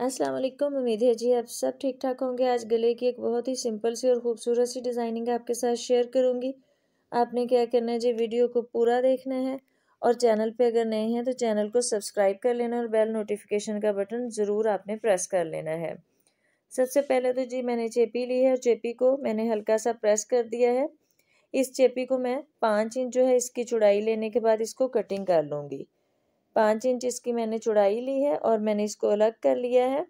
अस्सलाम वालेकुम उम्मीद है जी आप सब ठीक ठाक होंगे आज गले की एक बहुत ही सिंपल सी और ख़ूबसूरत सी डिज़ाइनिंग आपके साथ शेयर करूँगी आपने क्या करना है जी वीडियो को पूरा देखना है और चैनल पे अगर नए हैं तो चैनल को सब्सक्राइब कर लेना और बेल नोटिफिकेशन का बटन ज़रूर आपने प्रेस कर लेना है सबसे पहले तो जी मैंने चेपी ली है और चेपी को मैंने हल्का सा प्रेस कर दिया है इस चेपी को मैं पाँच इंच जो है इसकी चौड़ाई लेने के बाद इसको कटिंग कर लूँगी पाँच इंच इसकी मैंने चौड़ाई ली है और मैंने इसको अलग कर लिया है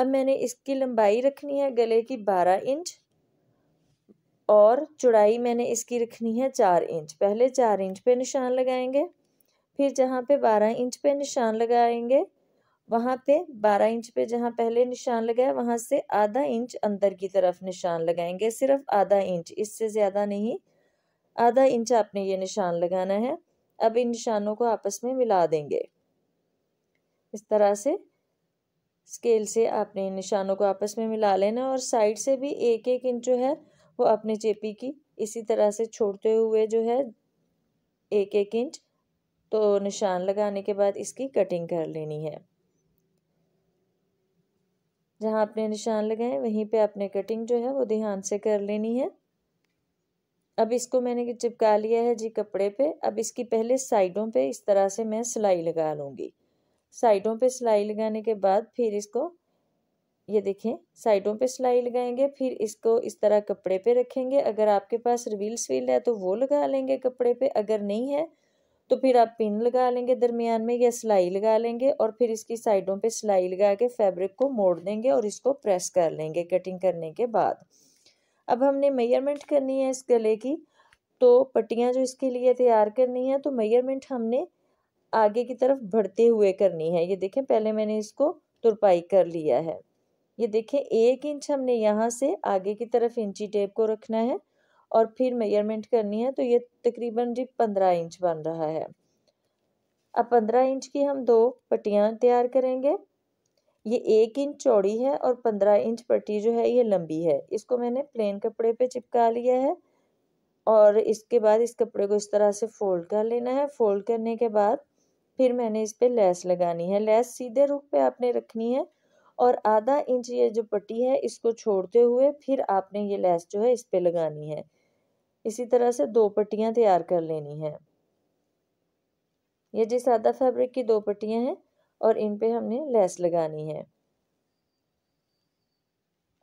अब मैंने इसकी लंबाई रखनी है गले की बारह इंच और चौड़ाई मैंने इसकी रखनी है चार इंच पहले चार इंच पे निशान लगाएंगे फिर जहाँ पे बारह इंच पे निशान लगाएंगे वहाँ पे बारह इंच पे जहाँ पहले निशान लगाया वहाँ से आधा इंच अंदर की तरफ निशान लगाएंगे सिर्फ आधा इंच इससे ज़्यादा नहीं आधा इंच आपने ये निशान लगाना है अब इन निशानों को आपस में मिला देंगे इस तरह से स्केल से आपने इन निशानों को आपस में मिला लेना और साइड से भी एक एक इंच जो है वो अपने चेपी की इसी तरह से छोड़ते हुए जो है एक एक इंच तो निशान लगाने के बाद इसकी कटिंग कर लेनी है जहाँ आपने निशान लगाए वहीं पे आपने कटिंग जो है वो ध्यान से कर लेनी है अब इसको मैंने चिपका लिया है जी कपड़े पे अब इसकी पहले साइडों पे इस तरह से मैं सिलाई लगा लूँगी साइडों पे सिलाई लगाने के बाद फिर इसको ये देखें साइडों पे सिलाई लगाएंगे फिर इसको इस तरह कपड़े पे रखेंगे अगर आपके पास रिवील स्वील है तो वो लगा लेंगे कपड़े पे अगर नहीं है तो फिर आप पिन लगा लेंगे दरमियान में या सिलाई लगा लेंगे और फिर इसकी साइडों पे सिलाई लगा के फैब्रिक को मोड़ देंगे और इसको प्रेस कर लेंगे कटिंग करने के बाद अब हमने मेयरमेंट करनी है इस गले की तो पट्टियाँ जो इसके लिए तैयार करनी है तो मेयरमेंट हमने आगे की तरफ बढ़ते हुए करनी है ये देखें पहले मैंने इसको तुरपाई कर लिया है ये देखें एक इंच हमने यहाँ से आगे की तरफ इंची टेप को रखना है और फिर मेजरमेंट करनी है तो ये तकरीबन जी पंद्रह इंच बन रहा है अब पंद्रह इंच की हम दो पट्टियाँ तैयार करेंगे ये एक इंच चौड़ी है और पंद्रह इंच पट्टी जो है ये लंबी है इसको मैंने प्लेन कपड़े पे चिपका लिया है और इसके बाद इस कपड़े को इस तरह से फोल्ड कर लेना है फोल्ड करने के बाद फिर मैंने इस पर लैस लगानी है लैस सीधे रुख पे आपने रखनी है और आधा इंच ये जो पट्टी है इसको छोड़ते हुए फिर आपने ये लैस जो है इस पर लगानी है इसी तरह से दो पट्टियाँ तैयार कर लेनी है ये जिस आधा फैब्रिक की दो पट्टियाँ हैं और इन पे हमने लेस लगानी है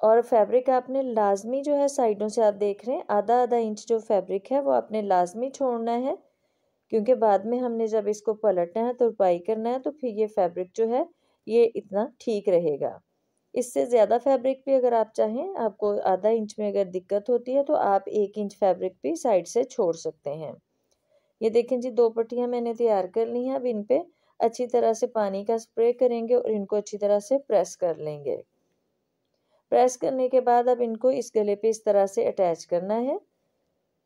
और फैब्रिक आपने लाजमी जो है साइडों से आप देख रहे हैं आधा आधा इंच जो फैब्रिक है वो आपने लाजमी छोड़ना है क्योंकि बाद में हमने जब इसको पलटना है तुरपाई करना है तो फिर ये फैब्रिक जो है ये इतना ठीक रहेगा इससे ज़्यादा फैब्रिक भी अगर आप चाहें आपको आधा इंच में अगर दिक्कत होती है तो आप एक इंच फैब्रिक भी साइड से छोड़ सकते हैं ये देखें जी दो पट्टियाँ मैंने तैयार कर ली हैं अब इन पर अच्छी तरह से पानी का स्प्रे करेंगे और इनको अच्छी तरह से प्रेस कर लेंगे प्रेस करने के बाद अब इनको इस गले पे इस तरह से अटैच करना है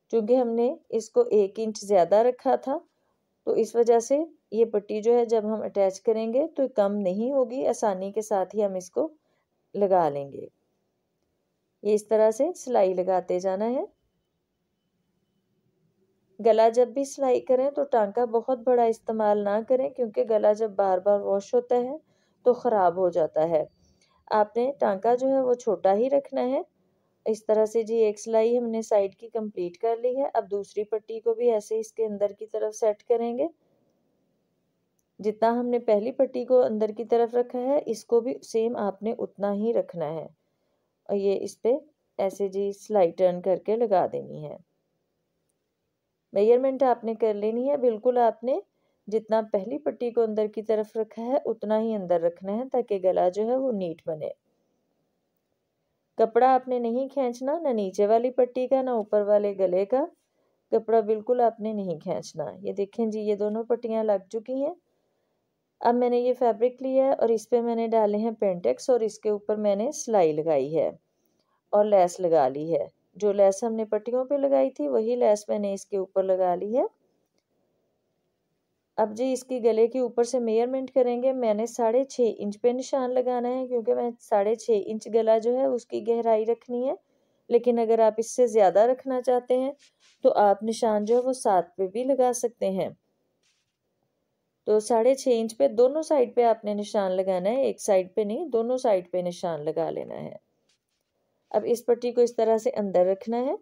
क्योंकि हमने इसको एक इंच ज़्यादा रखा था तो इस वजह से ये पट्टी जो है जब हम अटैच करेंगे तो कम नहीं होगी आसानी के साथ ही हम इसको लगा लेंगे ये इस तरह से सिलाई लगाते जाना है गला जब भी सिलाई करें तो टांका बहुत बड़ा इस्तेमाल ना करें क्योंकि गला जब बार बार वॉश होता है तो ख़राब हो जाता है आपने टांका जो है वो छोटा ही रखना है इस तरह से जी एक सिलाई हमने साइड की कंप्लीट कर ली है अब दूसरी पट्टी को भी ऐसे इसके अंदर की तरफ सेट करेंगे जितना हमने पहली पट्टी को अंदर की तरफ रखा है इसको भी सेम आपने उतना ही रखना है और ये इस पर ऐसे जी सिलाई टर्न करके लगा देनी है मेजरमेंट आपने कर लेनी है बिल्कुल आपने जितना पहली पट्टी को अंदर की तरफ रखा है उतना ही अंदर रखना है ताकि गला जो है वो नीट बने कपड़ा आपने नहीं खींचना ना नीचे वाली पट्टी का ना ऊपर वाले गले का कपड़ा बिल्कुल आपने नहीं खींचना ये देखें जी ये दोनों पट्टियाँ लग चुकी हैं अब मैंने ये फैब्रिक लिया है और इस पर मैंने डाले हैं पेंटेक्स और इसके ऊपर मैंने सिलाई लगाई है और लेस लगा ली है जो लैस हमने पट्टियों पे लगाई थी वही लैस मैंने इसके ऊपर लगा ली है अब जी इसकी गले के ऊपर से मेयरमेंट करेंगे मैंने साढ़े छः इंच पे निशान लगाना है क्योंकि मैं साढ़े छः इंच गला जो है उसकी गहराई रखनी है लेकिन अगर आप इससे ज़्यादा रखना चाहते हैं तो आप निशान जो है वो सात पे भी लगा सकते हैं तो साढ़े छः इंच पे दोनों साइड पे आपने निशान लगाना है एक साइड पे नहीं दोनों साइड पे निशान लगा लेना है अब इस पट्टी को इस तरह से अंदर रखना है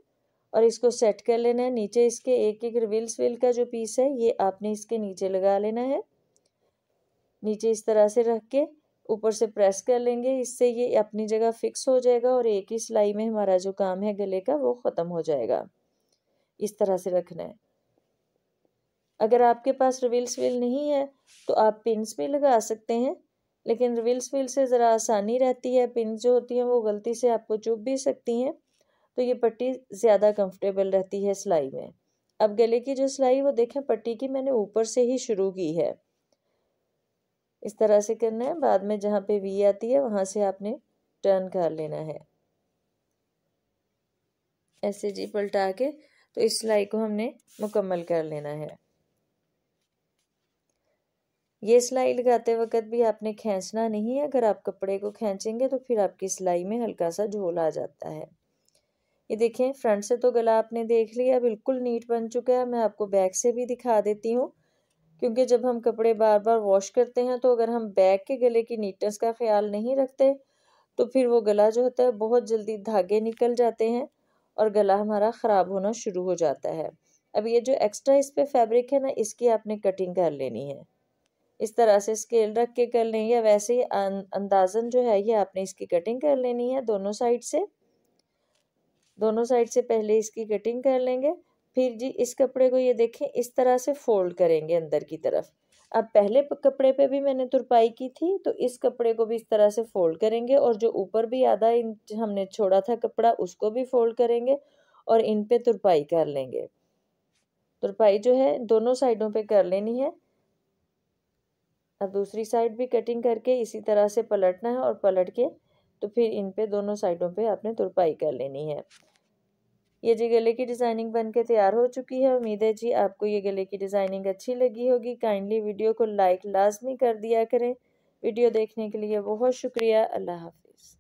और इसको सेट कर लेना है नीचे इसके एक एक रिविल्स विल का जो पीस है ये आपने इसके नीचे लगा लेना है नीचे इस तरह से रख के ऊपर से प्रेस कर लेंगे इससे ये अपनी जगह फिक्स हो जाएगा और एक ही सिलाई में हमारा जो काम है गले का वो ख़त्म हो जाएगा इस तरह से रखना है अगर आपके पास रिविल्स विल नहीं है तो आप पिंस भी लगा सकते हैं लेकिन रिविल्स व्हील से ज़रा आसानी रहती है पिन जो होती हैं वो गलती से आपको चुभ भी सकती हैं तो ये पट्टी ज़्यादा कंफर्टेबल रहती है सिलाई में अब गले की जो सिलाई वो देखें पट्टी की मैंने ऊपर से ही शुरू की है इस तरह से करना है बाद में जहाँ पे वी आती है वहाँ से आपने टर्न कर लेना है ऐसे जी पलटा के तो इस सिलाई को हमने मुकम्मल कर लेना है ये सिलाई लगाते वक्त भी आपने खींचना नहीं है अगर आप कपड़े को खींचेंगे तो फिर आपकी सिलाई में हल्का सा झोल आ जाता है ये देखें फ्रंट से तो गला आपने देख लिया बिल्कुल नीट बन चुका है मैं आपको बैक से भी दिखा देती हूँ क्योंकि जब हम कपड़े बार बार वॉश करते हैं तो अगर हम बैक के गले की नीटनेस का ख्याल नहीं रखते तो फिर वो गला जो होता है बहुत जल्दी धागे निकल जाते हैं और गला हमारा ख़राब होना शुरू हो जाता है अब ये जो एक्स्ट्रा इस पर फैब्रिक है ना इसकी आपने कटिंग कर लेनी है इस तरह से स्केल रख के कर लें या वैसे ही अं-, अंदाजन जो है ये आपने इसकी कटिंग कर लेनी है दोनों साइड से दोनों साइड से पहले इसकी कटिंग कर लेंगे फिर जी इस कपड़े को ये देखें इस तरह से फोल्ड करेंगे अंदर की तरफ अब पहले कपड़े पे भी मैंने तुरपाई की थी तो इस कपड़े को भी इस तरह से फोल्ड करेंगे और जो ऊपर भी आधा इंच हमने छोड़ा था कपड़ा उसको भी फोल्ड करेंगे और इन पे तुरपाई कर लेंगे तुरपाई जो है दोनों साइडों पे कर लेनी है अब दूसरी साइड भी कटिंग करके इसी तरह से पलटना है और पलट के तो फिर इन पे दोनों साइडों पे आपने तुरपाई कर लेनी है ये जी गले की डिज़ाइनिंग बन के तैयार हो चुकी है उम्मीद है जी आपको ये गले की डिज़ाइनिंग अच्छी लगी होगी काइंडली वीडियो को लाइक लाजमी कर दिया करें वीडियो देखने के लिए बहुत शुक्रिया अल्लाह हाफिज़